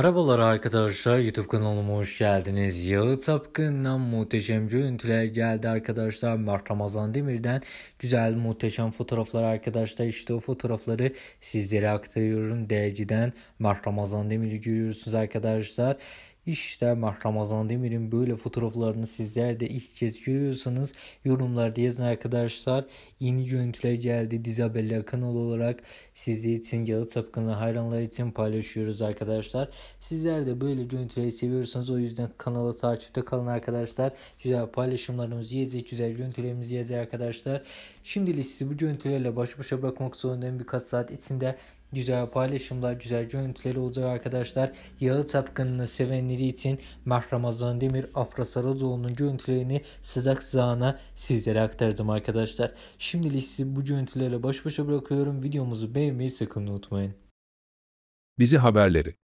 Merhabalar arkadaşlar YouTube kanalıma hoş geldiniz. Yağı Tapkın'dan muhteşem görüntüler geldi arkadaşlar. Mert Ramazan Demir'den güzel muhteşem fotoğraflar arkadaşlar. İşte o fotoğrafları sizlere aktarıyorum. Dergiden Mert Ramazan Demir'i görüyorsunuz arkadaşlar. İşte Mah Ramazan Demir'in böyle fotoğraflarını sizler de ilk kez görüyorsanız yorumlarda yazın arkadaşlar. Yeni görüntüler geldi. Dizabella kanal olarak sizi için yalı sapkını hayranlar için paylaşıyoruz arkadaşlar. Sizler de böyle görüntüleri seviyorsanız o yüzden kanala takipte kalın arkadaşlar. Güzel paylaşımlarımızı yiyecek, güzel görüntülerimizi yiyecek arkadaşlar. Şimdilik sizi bu görüntülerle baş başa bırakmak zorundayım birkaç saat içinde güzel paylaşımlar, güzel görüntüleri olacak arkadaşlar. Yağı Tapkını'nı sevenleri için Mah Ramazan Demir, Afra Saracoğlu'nun görüntülerini sıcak sızağına sizlere aktardım arkadaşlar. Şimdilik sizi bu görüntülerle baş başa bırakıyorum. Videomuzu beğenmeyi sakın unutmayın. Bizi haberleri